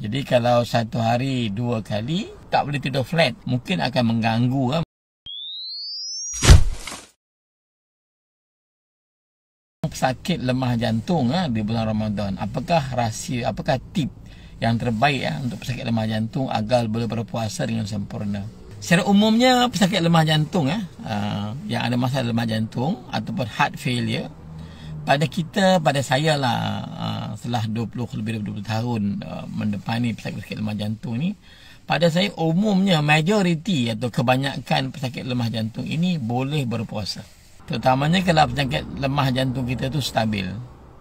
Jadi kalau satu hari dua kali tak boleh tidur flat, mungkin akan mengganggu ah. sakit lemah jantung ah di bulan Ramadan. Apakah rahsia, apakah tip yang terbaik ah untuk pesakit lemah jantung agar boleh berpuasa dengan sempurna? Secara umumnya pesakit lemah jantung ah yang ada masalah lemah jantung ataupun heart failure pada kita pada saya lah uh, setelah 20 lebih daripada 20 tahun uh, mendepani pesakit lemah jantung ni pada saya umumnya majoriti atau kebanyakan pesakit lemah jantung ini boleh berpuasa terutamanya kalau pesakit lemah jantung kita tu stabil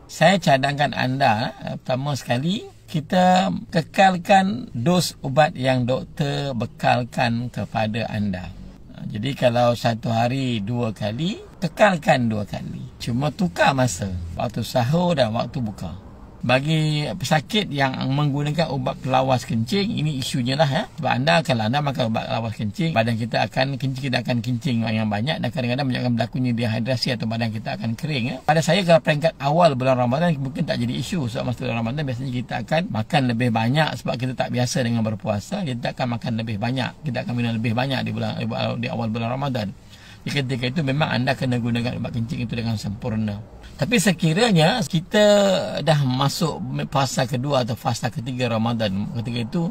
saya cadangkan anda eh, pertama sekali kita kekalkan dos ubat yang doktor bekalkan kepada anda uh, jadi kalau satu hari dua kali, kekalkan dua kali. Cuma tukar masa. Waktu sahur dan waktu buka bagi pesakit yang menggunakan ubat pelawas kencing ini isunya lah ya sebab anda kalau anda makan ubat pelawas kencing badan kita akan kencing kita akan kencing yang banyak dan kadang-kadang menyebabkan berlakunya dehidrasi atau badan kita akan kering ya. pada saya kalau peringkat awal bulan Ramadan mungkin tak jadi isu sebab masa bulan Ramadan biasanya kita akan makan lebih banyak sebab kita tak biasa dengan berpuasa kita akan makan lebih banyak kita akan minum lebih banyak di bulan di awal bulan Ramadan dia ketika itu memang anda kena gunakan ubat kencing itu dengan sempurna. Tapi sekiranya kita dah masuk fasa kedua atau fasa ketiga Ramadan, ketika itu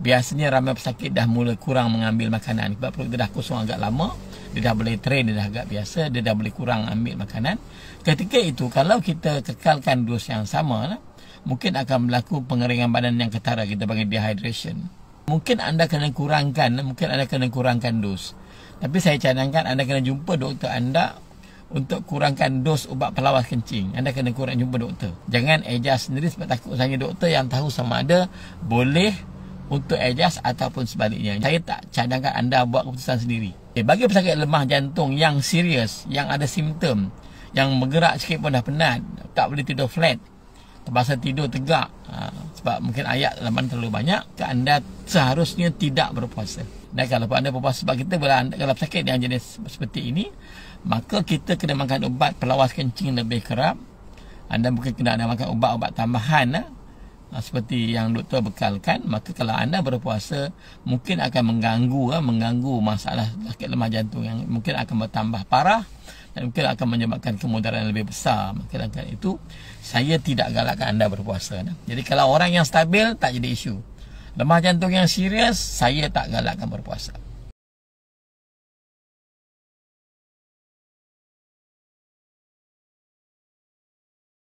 biasanya ramai pesakit dah mula kurang mengambil makanan. Sebab perut dia dah kosong agak lama, dia dah boleh train, dia dah agak biasa, dia dah boleh kurang ambil makanan. Ketika itu, kalau kita kekalkan dos yang sama, mungkin akan berlaku pengeringan badan yang ketara, kita panggil dehydration. Mungkin anda kena kurangkan, mungkin anda kena kurangkan dos. Tapi saya cadangkan anda kena jumpa doktor anda untuk kurangkan dos ubat pelawas kencing. Anda kena kurang jumpa doktor. Jangan adjust sendiri sebab takut saya doktor yang tahu sama ada boleh untuk adjust ataupun sebaliknya. Saya tak cadangkan anda buat keputusan sendiri. Okay, eh, bagi pesakit lemah jantung yang serius, yang ada simptom, yang bergerak sikit pun dah penat, tak boleh tidur flat, terpaksa tidur tegak, ha, sebab mungkin ayat laman terlalu banyak ke anda seharusnya tidak berpuasa dan kalau anda berpuasa sebab kita bila anda, kalau sakit yang jenis seperti ini maka kita kena makan ubat pelawas kencing lebih kerap anda mungkin kena anda makan ubat-ubat tambahan eh. ah, seperti yang doktor bekalkan maka kalau anda berpuasa mungkin akan mengganggu eh, mengganggu masalah sakit lemah jantung yang mungkin akan bertambah parah mungkin akan menyebabkan kemudaran yang lebih besar. Maka dengan itu, saya tidak galakkan anda berpuasa. Jadi kalau orang yang stabil, tak jadi isu. Lemah jantung yang serius, saya tak galakkan berpuasa.